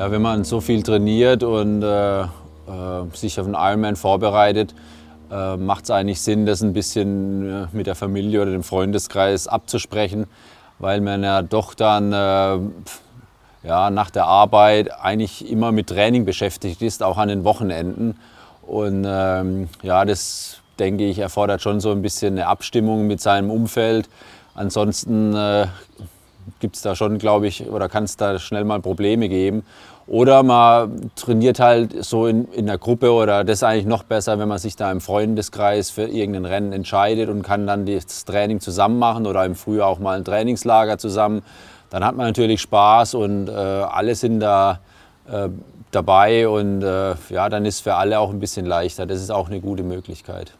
Ja, wenn man so viel trainiert und äh, äh sich auf einen Ironman vorbereitet, äh, macht es eigentlich Sinn, das ein bisschen äh, mit der Familie oder dem Freundeskreis abzusprechen, weil man ja doch dann äh, ja, nach der Arbeit eigentlich immer mit Training beschäftigt ist, auch an den Wochenenden. Und ähm, ja, das denke ich erfordert schon so ein bisschen eine Abstimmung mit seinem Umfeld. Ansonsten äh, gibt es da schon, glaube ich, oder kann es da schnell mal Probleme geben. Oder man trainiert halt so in, in der Gruppe oder das ist eigentlich noch besser, wenn man sich da im Freundeskreis für irgendein Rennen entscheidet und kann dann das Training zusammen machen oder im Frühjahr auch mal ein Trainingslager zusammen. Dann hat man natürlich Spaß und äh, alle sind da äh, dabei und äh, ja, dann ist für alle auch ein bisschen leichter. Das ist auch eine gute Möglichkeit.